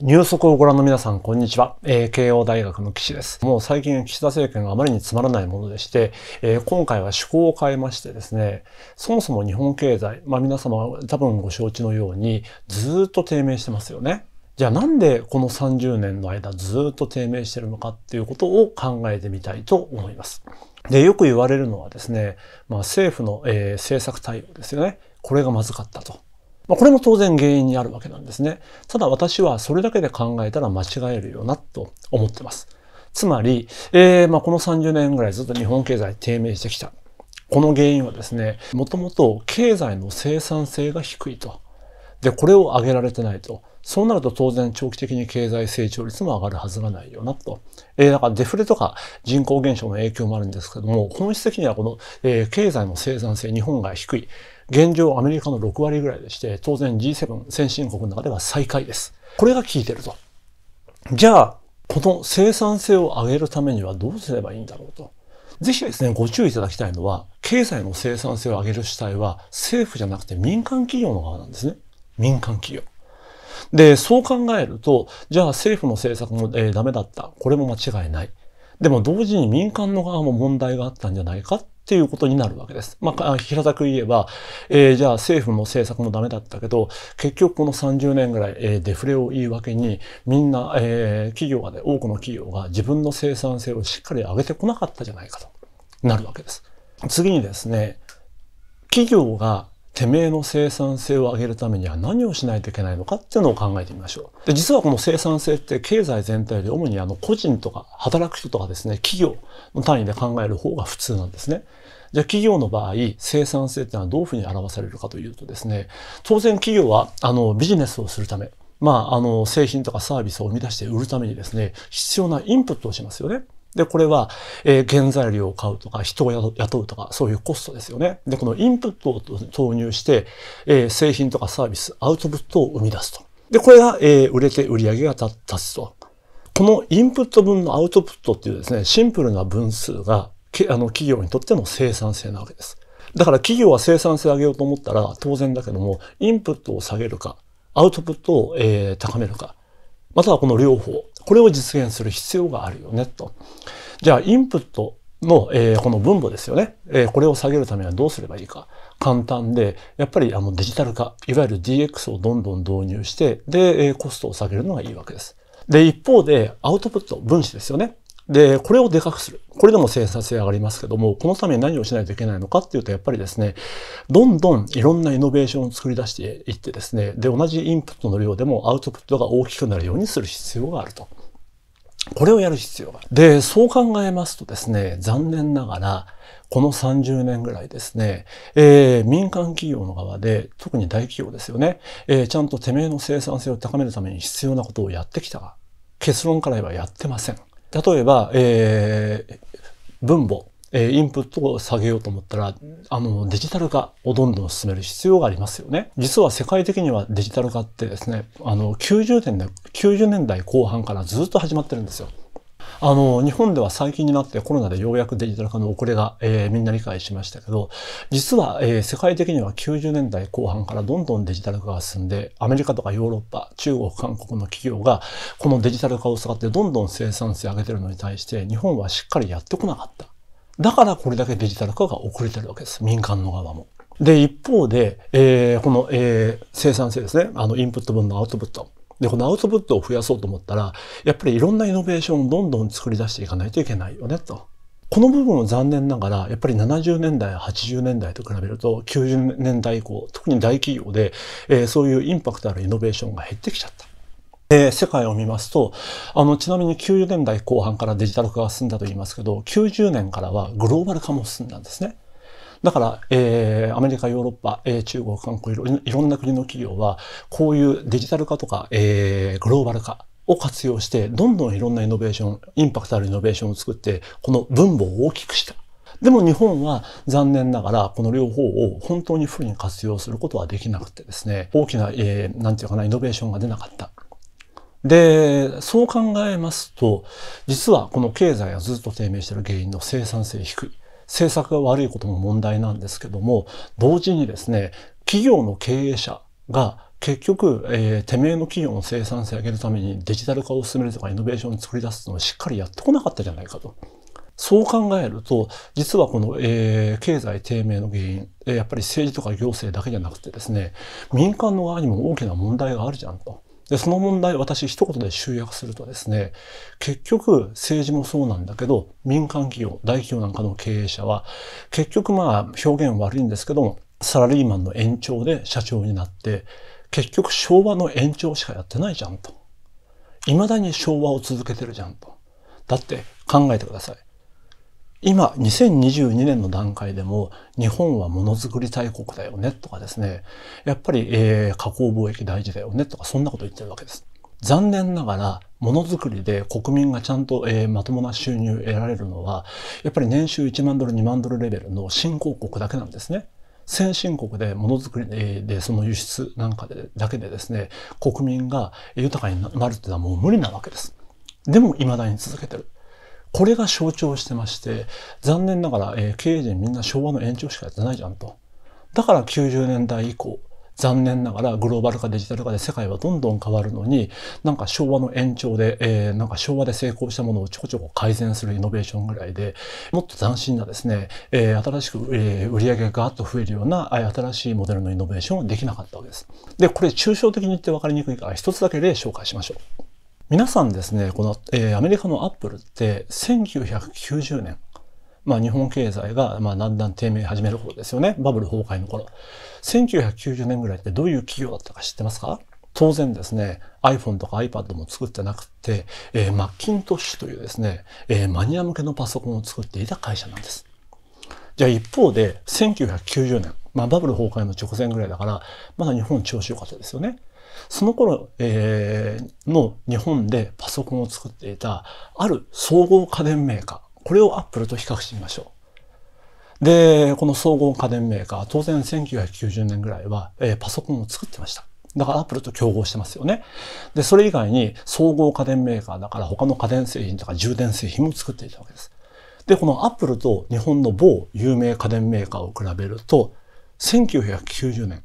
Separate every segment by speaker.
Speaker 1: ニュースをご覧の皆さん、こんにちは。えー、慶応大学の岸です。もう最近岸田政権があまりにつまらないものでして、えー、今回は趣向を変えましてですね、そもそも日本経済、まあ皆様多分ご承知のように、ずっと低迷してますよね。じゃあなんでこの30年の間ずっと低迷してるのかっていうことを考えてみたいと思います。で、よく言われるのはですね、まあ政府の、えー、政策対応ですよね。これがまずかったと。まあ、これも当然原因にあるわけなんですね。ただ私はそれだけで考えたら間違えるよなと思ってます。つまり、えー、まあこの30年ぐらいずっと日本経済低迷してきた。この原因はですね、もともと経済の生産性が低いと。で、これを上げられてないと。そうなると当然長期的に経済成長率も上がるはずがないよなと。えー、だからデフレとか人口減少の影響もあるんですけども、本質的にはこの、えー、経済の生産性、日本が低い。現状アメリカの6割ぐらいでして、当然 G7 先進国の中では最下位です。これが効いてると。じゃあ、この生産性を上げるためにはどうすればいいんだろうと。ぜひですね、ご注意いただきたいのは、経済の生産性を上げる主体は政府じゃなくて民間企業の側なんですね。民間企業。で、そう考えると、じゃあ政府の政策も、えー、ダメだった。これも間違いない。でも同時に民間の側も問題があったんじゃないかっっていうことになるわけです。まあ、平たく言えば、えー、じゃあ政府の政策もダメだったけど、結局この30年ぐらい、えー、デフレを言い訳に、みんな、えー、企業がね、多くの企業が自分の生産性をしっかり上げてこなかったじゃないかとなるわけです。次にですね、企業がてめえの生産性を上げるためには何をしないといけないのかっていうのを考えてみましょう。で、実はこの生産性って経済全体で主にあの個人とか働く人とかですね、企業の単位で考える方が普通なんですね。じゃあ企業の場合、生産性ってのはどういうふうに表されるかというとですね、当然企業はあのビジネスをするため、まあ、あの、製品とかサービスを生み出して売るためにですね、必要なインプットをしますよね。で、これは、えー、原材料を買うとか、人を雇うとか、そういうコストですよね。で、このインプットを投入して、えー、製品とかサービス、アウトプットを生み出すと。で、これが、えー、売れて売り上げが立つと。このインプット分のアウトプットっていうですね、シンプルな分数が、あの、企業にとっての生産性なわけです。だから企業は生産性を上げようと思ったら当然だけども、インプットを下げるか、アウトプットを、えー、高めるか、またはこの両方これを実現する必要があるよね、と。じゃあ、インプットの、えー、この分母ですよね、えー、これを下げるためにはどうすればいいか。簡単で、やっぱりあのデジタル化、いわゆる DX をどんどん導入して、で、えコストを下げるのがいいわけです。で、一方で、アウトプット、分子ですよね。で、これをでかくする。これでも生産性上がりますけども、このために何をしないといけないのかっていうと、やっぱりですね、どんどんいろんなイノベーションを作り出していってですね、で、同じインプットの量でもアウトプットが大きくなるようにする必要があると。これをやる必要がある。で、そう考えますとですね、残念ながら、この30年ぐらいですね、えー、民間企業の側で、特に大企業ですよね、えー、ちゃんとてめえの生産性を高めるために必要なことをやってきたが、結論から言えばやってません。例えば、えー、分母、えー、インプットを下げようと思ったら、あの、デジタル化をどんどん進める必要がありますよね。実は世界的にはデジタル化ってですね、あの、90年代、90年代後半からずっと始まってるんですよ。あの、日本では最近になってコロナでようやくデジタル化の遅れが、えー、みんな理解しましたけど、実は、えー、世界的には90年代後半からどんどんデジタル化が進んで、アメリカとかヨーロッパ、中国、韓国の企業が、このデジタル化を使ってどんどん生産性上げてるのに対して、日本はしっかりやってこなかった。だからこれだけデジタル化が遅れてるわけです。民間の側も。で、一方で、えー、この、えー、生産性ですね。あの、インプット分のアウトプット。で、このアウトプットを増やそうと思ったら、やっぱりいろんなイノベーションをどんどん作り出していかないといけないよね、と。この部分を残念ながら、やっぱり70年代、80年代と比べると、90年代以降、特に大企業で、えー、そういうインパクトあるイノベーションが減ってきちゃった。で、世界を見ますと、あの、ちなみに90年代後半からデジタル化が進んだと言いますけど、90年からはグローバル化も進んだんですね。だから、えー、アメリカ、ヨーロッパ、えー、中国、韓国いろんな国の企業は、こういうデジタル化とか、えー、グローバル化を活用して、どんどんいろんなイノベーション、インパクトあるイノベーションを作って、この分母を大きくした。でも日本は残念ながらこの両方を本当にフルに活用することはできなくてですね、大きな、えー、なんていうかな、イノベーションが出なかった。で、そう考えますと、実はこの経済がずっと低迷している原因の生産性低い。政策が悪いことも問題なんですけども、同時にですね、企業の経営者が結局、えー、めえの企業の生産性を上げるためにデジタル化を進めるとかイノベーションを作り出すのをしっかりやってこなかったじゃないかと。そう考えると、実はこの、えー、経済低迷の原因、えー、やっぱり政治とか行政だけじゃなくてですね、民間の側にも大きな問題があるじゃんと。で、その問題、私一言で集約するとですね、結局、政治もそうなんだけど、民間企業、大企業なんかの経営者は、結局まあ、表現悪いんですけども、サラリーマンの延長で社長になって、結局昭和の延長しかやってないじゃんと。未だに昭和を続けてるじゃんと。だって考えてください。今、2022年の段階でも、日本はものづくり大国だよねとかですね、やっぱり、えー、加工貿易大事だよねとか、そんなこと言ってるわけです。残念ながら、ものづくりで国民がちゃんと、えー、まともな収入を得られるのは、やっぱり年収1万ドル、2万ドルレベルの新興国だけなんですね。先進国でものづくりでその輸出なんかでだけでですね、国民が豊かになるってうのはもう無理なわけです。でも未だに続けてる。これが象徴してまして、残念ながら、えー、経営陣みんな昭和の延長しかやってないじゃんと。だから90年代以降、残念ながらグローバル化デジタル化で世界はどんどん変わるのに、なんか昭和の延長で、えー、なんか昭和で成功したものをちょこちょこ改善するイノベーションぐらいで、もっと斬新なですね、えー、新しく、えー、売り上げがガーッと増えるような新しいモデルのイノベーションはできなかったわけです。で、これ抽象的に言って分かりにくいから一つだけ例紹介しましょう。皆さんですね、この、えー、アメリカのアップルって1990年、まあ日本経済が、まあだんだん低迷始める頃ですよね。バブル崩壊の頃。1990年ぐらいってどういう企業だったか知ってますか当然ですね、iPhone とか iPad も作ってなくて、えー、マッキントッシュというですね、えー、マニア向けのパソコンを作っていた会社なんです。じゃあ一方で、1990年、まあバブル崩壊の直前ぐらいだから、まだ日本調子良かったですよね。その頃、えー、の日本でパソコンを作っていたある総合家電メーカー、これをアップルと比較してみましょう。で、この総合家電メーカー、当然1990年ぐらいは、えー、パソコンを作ってました。だからアップルと競合してますよね。で、それ以外に総合家電メーカーだから他の家電製品とか充電製品も作っていたわけです。で、このアップルと日本の某有名家電メーカーを比べると、1990年、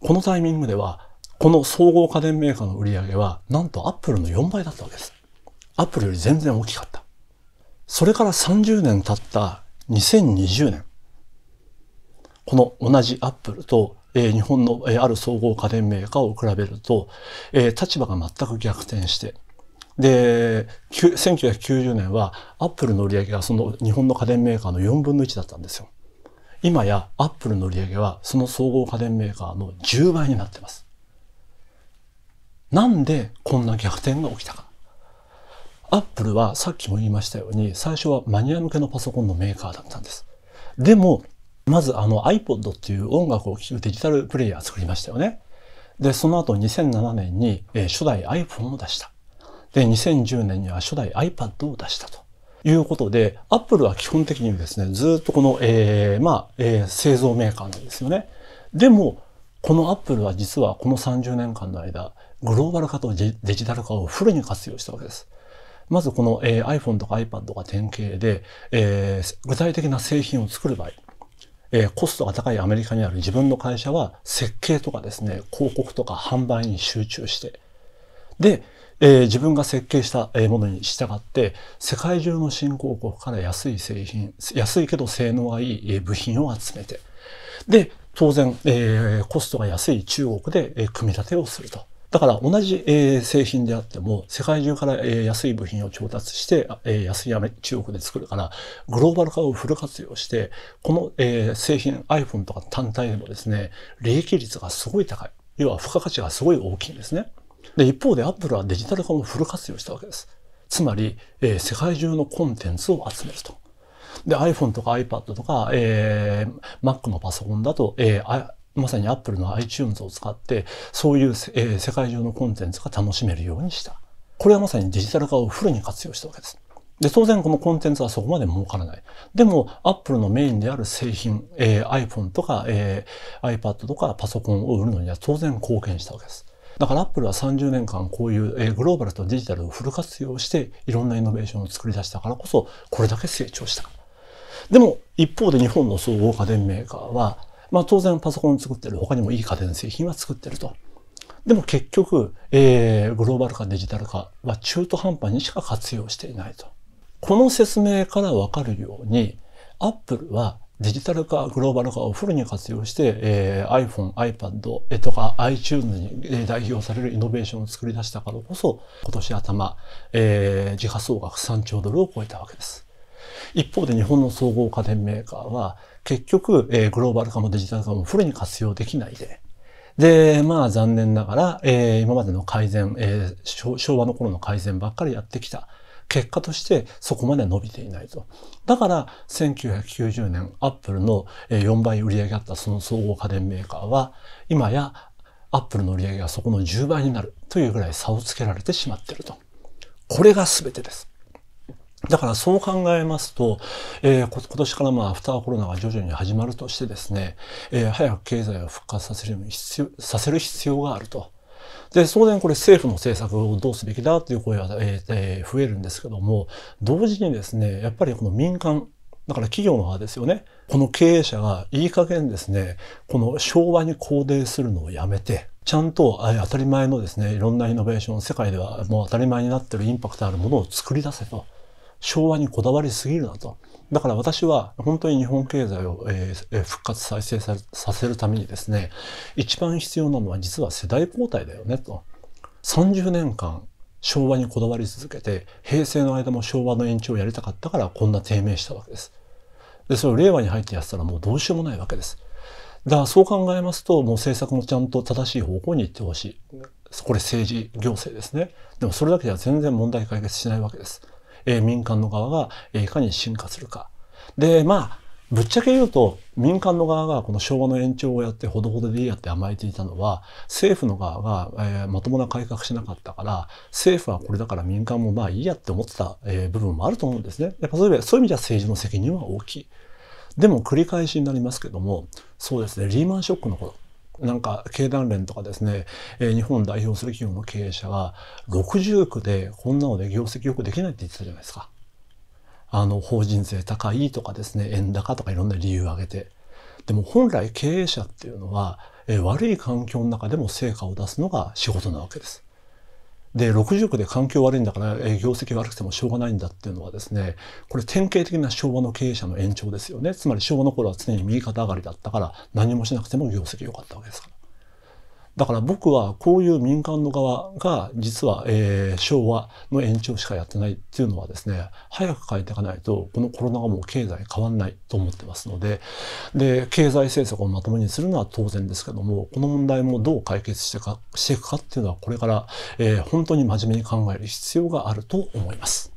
Speaker 1: このタイミングではこの総合家電メーカーの売り上げは、なんとアップルの4倍だったわけです。アップルより全然大きかった。それから30年経った2020年。この同じアップルと、えー、日本の、えー、ある総合家電メーカーを比べると、えー、立場が全く逆転して、で、1990年はアップルの売り上げがその日本の家電メーカーの4分の1だったんですよ。今やアップルの売り上げはその総合家電メーカーの10倍になってます。なんでこんな逆転が起きたか。アップルはさっきも言いましたように、最初はマニア向けのパソコンのメーカーだったんです。でも、まずあの iPod っていう音楽を聴くデジタルプレイヤー作りましたよね。で、その後2007年に、え初代 iPhone を出した。で、2010年には初代 iPad を出したと。いうことで、アップルは基本的にですね、ずっとこの、えー、まあ、えー、製造メーカーなんですよね。でも、このアップルは実はこの30年間の間、グローバル化とデジタル化をフルに活用したわけです。まずこの、えー、iPhone とか iPad が典型で、えー、具体的な製品を作る場合、えー、コストが高いアメリカにある自分の会社は設計とかですね、広告とか販売に集中して、で、えー、自分が設計したものに従って、世界中の新興国から安い製品、安いけど性能がいい部品を集めて、で、当然、えー、コストが安い中国で組み立てをすると。だから同じ、えー、製品であっても、世界中から、えー、安い部品を調達して、えー、安いアメ中国で作るから、グローバル化をフル活用して、この、えー、製品 iPhone とか単体でもですね、利益率がすごい高い。要は付加価値がすごい大きいんですね。で、一方で Apple はデジタル化もフル活用したわけです。つまり、えー、世界中のコンテンツを集めると。で、iPhone とか iPad とか、えー、Mac のパソコンだと、えー、まさに Apple の iTunes を使って、そういう、えー、世界中のコンテンツが楽しめるようにした。これはまさにデジタル化をフルに活用したわけです。で、当然このコンテンツはそこまで儲からない。でも、Apple のメインである製品、えー、iPhone とか、えー、iPad とかパソコンを売るのには当然貢献したわけです。だから Apple は30年間こういう、えー、グローバルとデジタルをフル活用していろんなイノベーションを作り出したからこそこれだけ成長した。でも一方で日本の総合家電メーカーはまあ当然パソコン作ってる、他にもいい家電製品は作ってると。でも結局、えー、グローバル化、デジタル化は中途半端にしか活用していないと。この説明からわかるように、アップルはデジタル化、グローバル化をフルに活用して、えー、iPhone、iPad、とか iTunes に代表されるイノベーションを作り出したからこそ、今年頭、えー、時価総額3兆ドルを超えたわけです。一方で日本の総合家電メーカーは、結局、えー、グローバル化もデジタル化もフルに活用できないで、で、まあ残念ながら、えー、今までの改善、えー、昭和の頃の改善ばっかりやってきた。結果としてそこまで伸びていないと。だから1990年アップルの4倍売り上げあったその総合家電メーカーは今やアップルの売り上げがそこの10倍になるというぐらい差をつけられてしまっていると。これが全てです。だからそう考えますと、えー、今年からまあアフターコロナが徐々に始まるとしてですね、えー、早く経済を復活させる必要させる必要があると。で、当然これ政府の政策をどうすべきだという声が、ええー、増えるんですけども、同時にですね、やっぱりこの民間、だから企業の側ですよね。この経営者がいい加減ですね、この昭和に肯定するのをやめて、ちゃんと当たり前のですね、いろんなイノベーション、世界ではもう当たり前になっているインパクトあるものを作り出せと。昭和にこだわりすぎるなと。だから私は本当に日本経済を、えー、復活再生させるためにですね、一番必要なのは実は世代交代だよねと。30年間昭和にこだわり続けて、平成の間も昭和の延長をやりたかったからこんな低迷したわけです。で、それを令和に入ってやったらもうどうしようもないわけです。だからそう考えますと、もう政策もちゃんと正しい方向に行ってほしい。これ政治、行政ですね。でもそれだけでは全然問題解決しないわけです。えー、民間の側が、えー、いかに進化するか。で、まあ、ぶっちゃけ言うと、民間の側がこの昭和の延長をやってほどほどでいいやって甘えていたのは、政府の側が、えー、まともな改革しなかったから、政府はこれだから民間もまあいいやって思ってた、えー、部分もあると思うんですね。やっぱそういう意味では政治の責任は大きい。でも繰り返しになりますけども、そうですね、リーマンショックの頃。なんか経団連とかですね、えー、日本を代表する企業の経営者が60区でこんなので業績よくできないって言ってたじゃないですか。あの法人税高いとかですね円高とかいろんな理由を挙げて。でも本来経営者っていうのは、えー、悪い環境の中でも成果を出すのが仕事なわけです。で、60億で環境悪いんだから、え業績悪くてもしょうがないんだっていうのはですね、これ典型的な昭和の経営者の延長ですよね。つまり昭和の頃は常に右肩上がりだったから、何もしなくても業績良かったわけですから。だから僕はこういう民間の側が実は、えー、昭和の延長しかやってないっていうのはですね、早く変えていかないと、このコロナがもう経済変わんないと思ってますので、で、経済政策をまともにするのは当然ですけども、この問題もどう解決してかしていくかっていうのは、これから、えー、本当に真面目に考える必要があると思います。